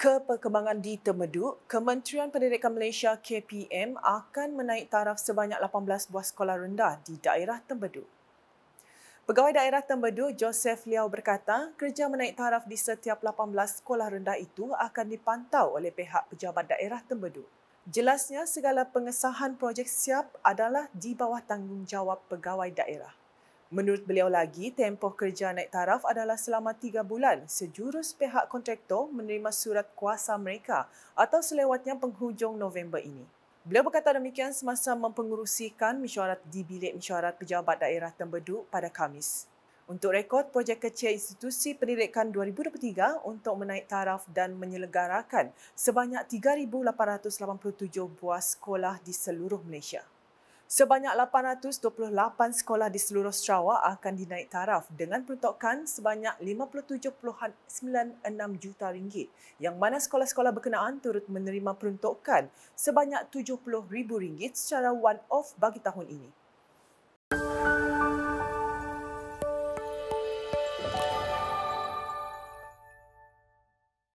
Ke perkembangan di Temeduk, Kementerian Pendidikan Malaysia KPM akan menaik taraf sebanyak 18 buah sekolah rendah di daerah Temeduk. Pegawai daerah Temeduk Joseph Liao berkata, kerja menaik taraf di setiap 18 sekolah rendah itu akan dipantau oleh pihak pejabat daerah Temeduk. Jelasnya, segala pengesahan projek siap adalah di bawah tanggungjawab pegawai daerah. Menurut beliau lagi, tempoh kerja naik taraf adalah selama tiga bulan sejurus pihak kontraktor menerima surat kuasa mereka atau selewatnya penghujung November ini. Beliau berkata demikian semasa mempengurusikan mesyuarat di bilik mesyuarat pejabat daerah Tembeduk pada Khamis. Untuk rekod, projek kecil institusi pendidikan 2023 untuk menaik taraf dan menyelenggarakan sebanyak 3,887 buah sekolah di seluruh Malaysia. Sebanyak 828 sekolah di seluruh Sarawak akan dinaik taraf dengan peruntukan sebanyak 57.96 juta ringgit yang mana sekolah-sekolah berkenaan turut menerima peruntukan sebanyak 70,000 ringgit secara one-off bagi tahun ini.